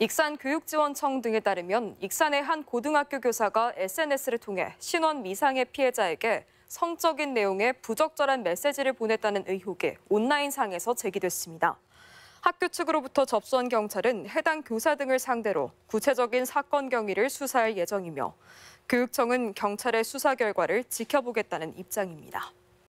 익산교육지원청 등에 따르면 익산의 한 고등학교 교사가 SNS를 통해 신원 미상의 피해자에게 성적인 내용의 부적절한 메시지를 보냈다는 의혹이 온라인상에서 제기됐습니다. 학교 측으로부터 접수한 경찰은 해당 교사 등을 상대로 구체적인 사건 경위를 수사할 예정이며 교육청은 경찰의 수사 결과를 지켜보겠다는 입장입니다.